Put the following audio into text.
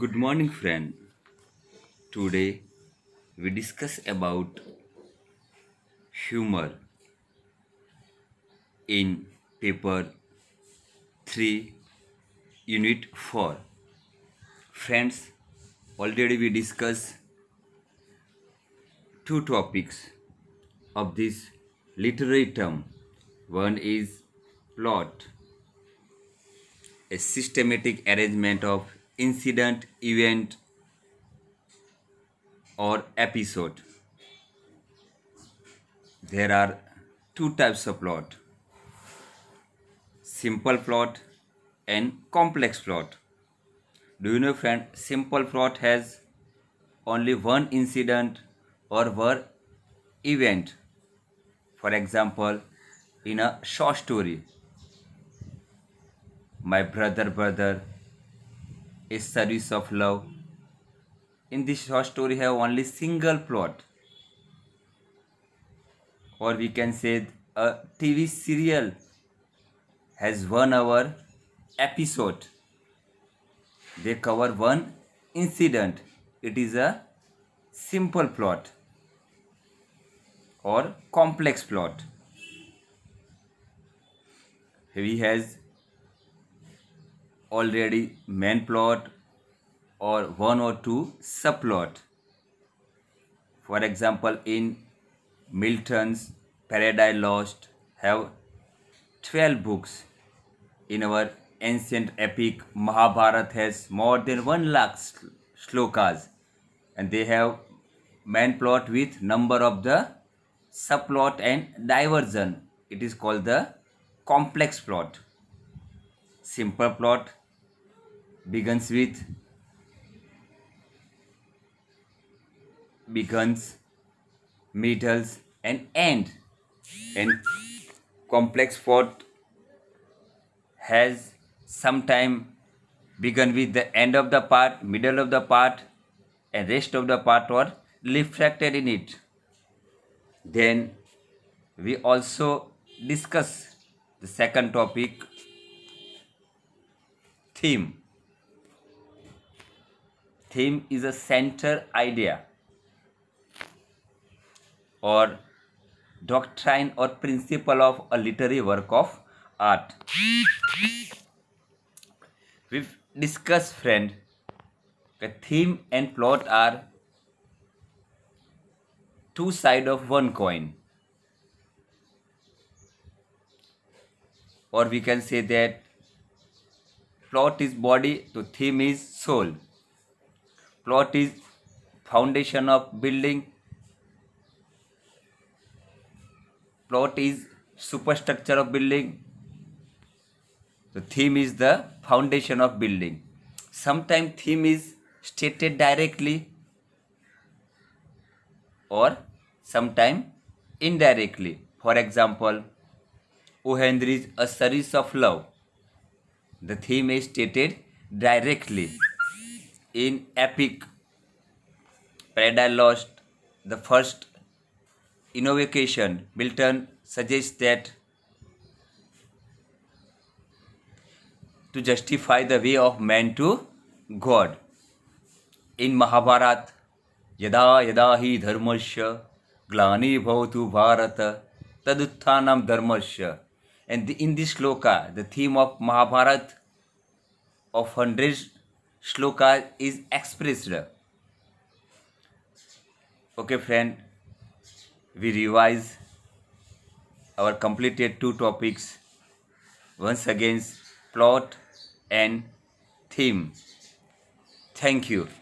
good morning friend today we discuss about humor in paper 3 unit 4 friends already we discuss two topics of this literary term one is plot a systematic arrangement of incident, event, or episode. There are two types of plot simple plot and complex plot. Do you know, friend, simple plot has only one incident or one event. For example, in a short story, my brother, brother, a service of love. In this short story have only single plot or we can say a TV serial has one hour episode. They cover one incident. It is a simple plot or complex plot. He has already main plot or one or two subplot. For example, in Milton's Paradise Lost have 12 books. In our ancient epic Mahabharata has more than 1 lakh slokas and they have main plot with number of the subplot and diversion. It is called the complex plot. Simple plot begins with begins, metals and end. And complex fourth has sometime begun with the end of the part, middle of the part and rest of the part were refracted in it. Then we also discuss the second topic theme theme is a center idea or doctrine or principle of a literary work of art. We've discussed, friend, the theme and plot are two sides of one coin. Or we can say that plot is body, to theme is soul plot is foundation of building plot is superstructure of building the theme is the foundation of building sometimes theme is stated directly or sometimes indirectly for example o henry's a series of love the theme is stated directly in epic Paradise Lost, the first innovation, Milton suggests that to justify the way of man to God. In Mahabharat, यदा यदा हि धर्मस्य ग्लानि भवतु भारत तदुत्थानम धर्मस्य and in this shloka the theme of Mahabharat of hundreds shloka is expressed. Okay friend, we revise our completed two topics once again plot and theme. Thank you.